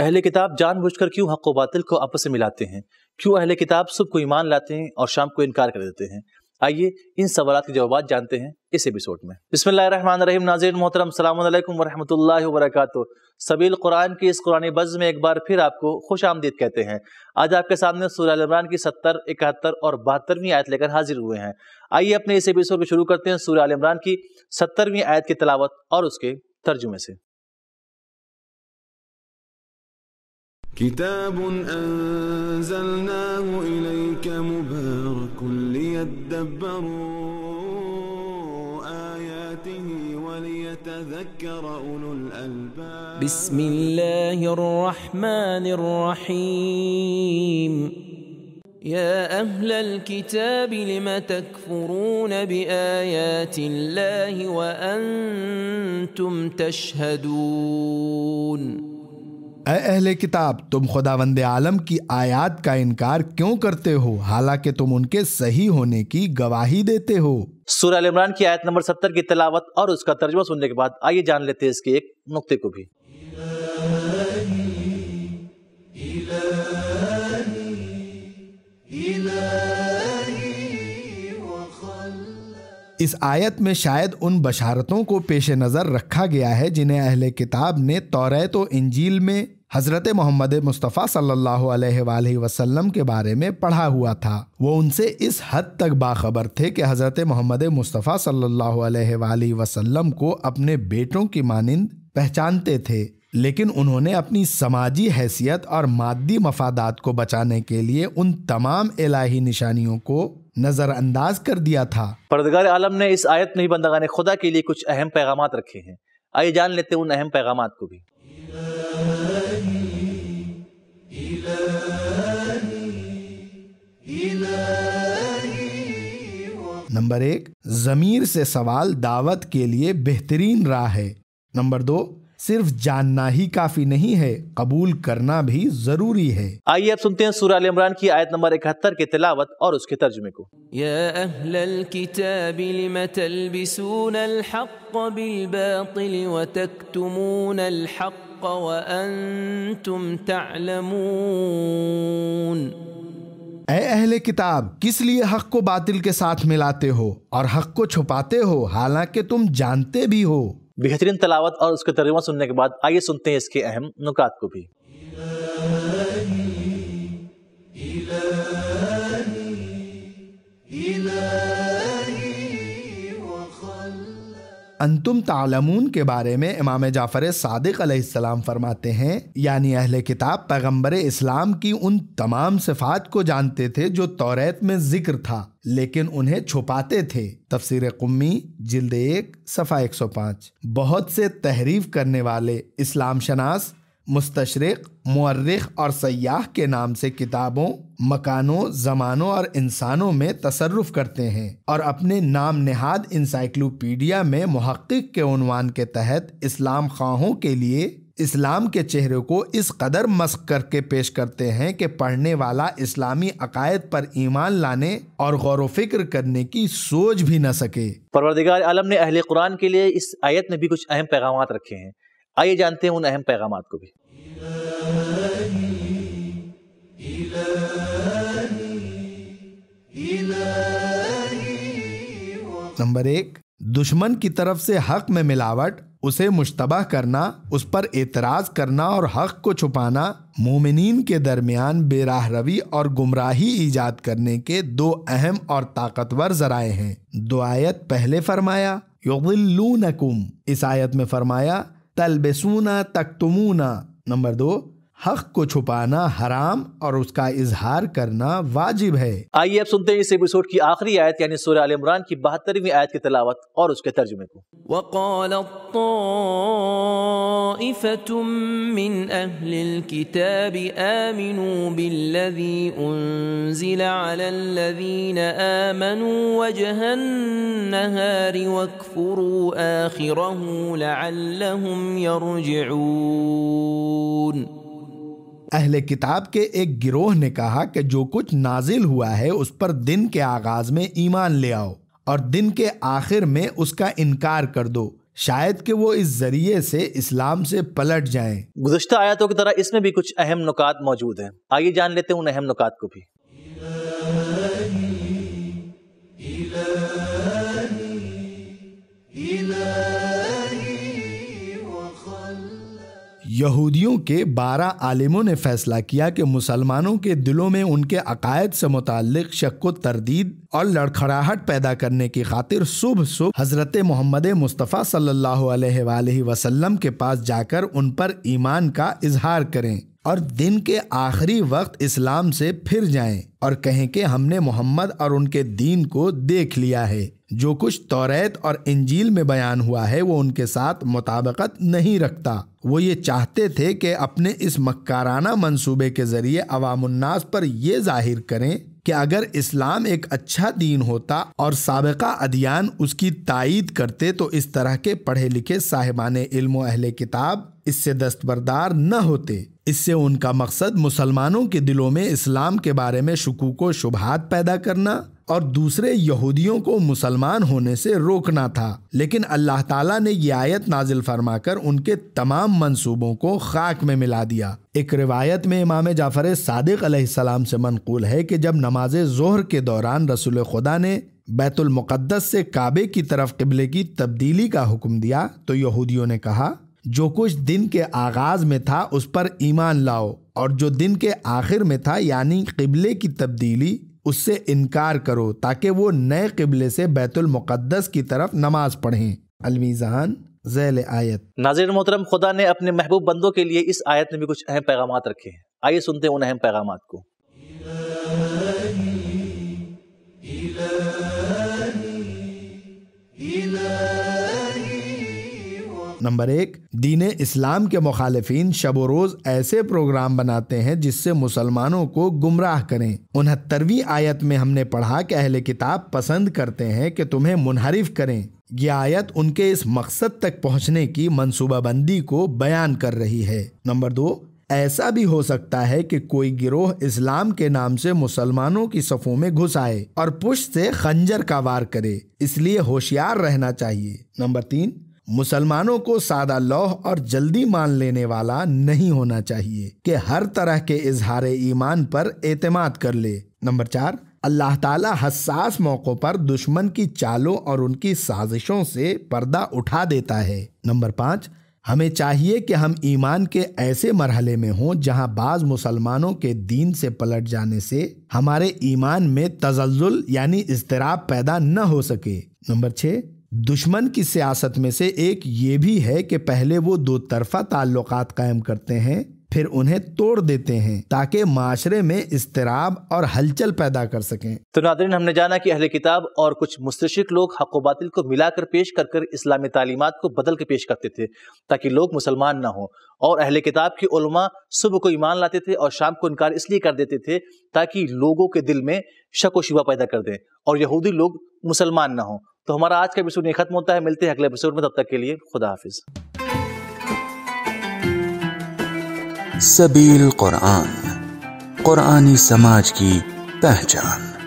अहल किताब जानबूझकर क्यों हक व बातिल को आपस में मिलाते हैं क्यों अहल किताब सुबह को ईमान लाते हैं और शाम को इनकार कर देते हैं आइए इन सवाल के जवाब जानते हैं इस एपिसोड में बिसमीम नाजिर मोहतरम सलामकुम वरहमल वरक सबील कुरान की इस कुरानी बज़ में एक बार फिर आपको खुश आमदीद कहते हैं आज आपके सामने सूर्य इमरान की सत्तर इकहत्तर और बहत्तरवीं आयत लेकर हाजिर हुए हैं आइए अपने इस एपिसोड को शुरू करते हैं सूर्य इमरान की सत्तरवीं आयत की तलावत और उसके तर्जुमे से كتاب أنزلناه إليك مبارك ليدبروا آياته وليتذكر أولو الألباب بسم الله الرحمن الرحيم يا أهل الكتاب لم تكفرون بآيات الله وأنتم تشهدون अहले किताब तुम खुदावंद आलम की आयात का इनकार क्यों करते हो हालांकि तुम उनके सही होने की गवाही देते हो सूर्य इमरान की आयत नंबर सत्तर की तलावत और उसका तर्जमा सुनने के बाद आइए जान लेते हैं इसके एक नुक्ते को भी इलाही, इलाही। इस आयत में शायद उन बशारतों को पेश नज़र रखा गया है जिन्हें अहल किताब ने तौरत व इंजील में हज़रत मोहम्मद मुस्तफ़ा सल्लल्लाहु अलैहि वसल्लम के बारे में पढ़ा हुआ था वो उनसे इस हद तक बाखबर थे कि हज़रत मोहम्मद मुस्तफ़ा सल्लल्लाहु अलैहि वसल्लम को अपने बेटों की मानंद पहचानते थे लेकिन उन्होंने अपनी समाजी हैसियत और मादी मफादात को बचाने के लिए उन तमाम इलाही निशानियों को नज़रअंदाज कर दिया था परदगार आलम ने इस आयत में ही ने खुदा के लिए कुछ अहम पैगाम रखे हैं आइए जान लेते उन अहम पैगाम को भी नंबर एक ज़मीर से सवाल दावत के लिए बेहतरीन राह है नंबर दो सिर्फ जानना ही काफी नहीं है कबूल करना भी जरूरी है आइए अब सुनते हैं सूर्य इमरान की आयत नंबर इकहत्तर के तिलावत और उसके तर्जुमे को ए अहले किताब किस लिए हक को बातिल के साथ मिलाते हो और हक को छुपाते हो हालांकि तुम जानते भी हो बेहतरीन तलावत और उसके तर्जुमा सुनने के बाद आइए सुनते हैं इसके अहम नुकात को भी अंतुम तालमून के बारे में इमाम जाफ़र सादिक अलैहिस्सलाम फरमाते हैं यानी अहल किताब पैगम्बर इस्लाम की उन तमाम सिफात को जानते थे जो तौरेत में जिक्र था लेकिन उन्हें छुपाते थे तफसर कुम्मी जिल्द एक सफ़ा 105 बहुत से तहरीफ करने वाले इस्लाम शनास मुस्तशरक मर्रख और सयाह के नाम से किताबों मकानों जमानों और इंसानों में तसरफ करते हैं और अपने नाम नहाद इंसाइक्लोपीडिया में महक्क के उनवान के तहत इस्लाम खाहों के लिए इस्लाम के चेहरे को इस कदर मस्क करके पेश करते हैं कि पढ़ने वाला इस्लामी अकायद पर ईमान लाने और गौर फिक्र करने की सोच भी न सके परवरदिगार आलम ने अहले कुरान के लिए इस आयत में भी कुछ अहम पैगाम रखे हैं आइए जानते हैं उन अहम पैगाम को भी नंबर एक दुश्मन की तरफ से हक में मिलावट उसे मुश्तबा करना उस पर एतराज करना और हक को छुपाना मोमिन के दरमियान बेराह रवी और गुमराही ईजाद करने के दो अहम और ताकतवर जराए हैं दो आयत पहले फरमाया इस आयत में फरमाया तलबसूना तकतमूना नंबर दो حق کو چھپانا حرام اور اس کا اظہار کرنا واجب ہے آئیے اب سنتے ہیں اس ایپیسوڈ کی آخری آیت یعنی سورہ آل عمران کی بہترویں آیت کی تلاوت اور اس کے ترجمے کو وَقَالَ الطَّائِفَةٌ مِّنْ أَهْلِ الْكِتَابِ آمِنُوا بِالَّذِي أُنزِلَ عَلَى الَّذِينَ آمَنُوا وَجْهَ النَّهَارِ وَاكْفُرُوا آخِرَهُ لَعَلَّهُمْ يَرْجِعُونَ अहल किताब के एक गिरोह ने कहा कि जो कुछ नाजिल हुआ है उस पर दिन के आगाज में ईमान ले आओ और दिन के आखिर में उसका इनकार कर दो शायद कि वो इस जरिए से इस्लाम से पलट जाए गुजशत आयातों की तरह इसमें भी कुछ अहम नुकात मौजूद हैं आइए जान लेते हैं उन अहम नुकात को भी इलाही, इलाही। यहूदियों के बारह आलिमों ने फैसला किया कि मुसलमानों के दिलों में उनके अकायद से मुतक शक को तरदीद और लड़खड़ाहट पैदा करने की खातिर सुबह सुबह हजरत मोहम्मद मुस्तफ़ा सल्लल्लाहु अलैहि वसल्लम के पास जाकर उन पर ईमान का इजहार करें और दिन के आखिरी वक्त इस्लाम से फिर जाएं और कहें कि हमने मोहम्मद और उनके दीन को देख लिया है जो कुछ तौरेत और इंजील में बयान हुआ है वो उनके साथ मुताबकत नहीं रखता वो ये चाहते थे कि अपने इस मक्काराना मंसूबे के ज़रिए अवामुन्नास पर यह जाहिर करें कि अगर इस्लाम एक अच्छा दीन होता और सबका अधियान उसकी तायद करते तो इस तरह के पढ़े लिखे साहिबान इल्म अहल किताब इससे दस्तबरदार न होते इससे उनका मकसद मुसलमानों के दिलों में इस्लाम के बारे में शकूक व शुबहत पैदा करना और दूसरे यहूदियों को मुसलमान होने से रोकना था लेकिन अल्लाह ताला ने ये आयत नाजिल फरमाकर उनके तमाम मंसूबों को खाक में मिला दिया एक रिवायत में इमाम जाफ़र सादिक सलाम से मनकूल है कि जब नमाज जोहर के दौरान रसूल खुदा ने बैतुलमक़दस से काबे की तरफ किबले की तब्दीली का हुक्म दिया तो यहूदियों ने कहा जो कुछ दिन के आगाज में था उस पर ईमान लाओ और जो दिन के आखिर में था यानी किबले की तब्दीली उससे इनकार करो ताकि वो नए किबले से बैतुल मुक़द्दस की तरफ नमाज पढ़ें अलमीज़ान जैल आयत नाजिर मोहतरम खुदा ने अपने महबूब बंदों के लिए इस आयत में भी कुछ अहम पैगाम रखे हैं आइए सुनते हैं उन अहम पैगाम को नंबर एक दीन इस्लाम के मुखालफी शब रोज ऐसे प्रोग्राम बनाते हैं जिससे मुसलमानों को गुमराह करें उनहत्तरवीं आयत में हमने पढ़ा कि अहले किताब पसंद करते हैं कि तुम्हें मुनहरिफ करें यह आयत उनके इस मकसद तक पहुंचने की मनसूबाबंदी को बयान कर रही है नंबर दो ऐसा भी हो सकता है कि कोई गिरोह इस्लाम के नाम से मुसलमानों की सफों में घुस आए और पुश से खंजर का वार करे इसलिए होशियार रहना चाहिए नंबर तीन मुसलमानों को सादा लौह और जल्दी मान लेने वाला नहीं होना चाहिए कि हर तरह के इजहार ईमान पर एतमाद कर ले नंबर चार अल्लाह ताला हसास मौक़ों पर दुश्मन की चालों और उनकी साजिशों से पर्दा उठा देता है नंबर पाँच हमें चाहिए कि हम ईमान के ऐसे मरहले में हों जहां बाज़ मुसलमानों के दीन से पलट जाने से हमारे ईमान में तजल्जुल यानी इजतराब पैदा न हो सके नंबर छः दुश्मन की सियासत में से एक ये भी है कि पहले वो दो तरफा ताल्लुक कायम करते हैं फिर उन्हें तोड़ देते हैं ताकि माशरे में इसतराब और हलचल पैदा कर सकें तो नादरीन हमने जाना कि अहले किताब और कुछ मुस्तशिक लोग हक बातिल को मिलाकर पेश कर कर इस्लामी तालीमत को बदल के पेश करते थे ताकि लोग मुसलमान ना हों और अहले किताब की उलमा सुबह को ईमान लाते थे और शाम को इनकार इसलिए कर देते थे ताकि लोगों के दिल में शक व शुबा पैदा कर दें और यहूदी लोग मुसलमान ना हों तो हमारा आज का एपिसोड यही खत्म होता है मिलते हैं अगले एपिसोड में तब तक के लिए खुदा हाफिज सबील कुरान कुरानी समाज की पहचान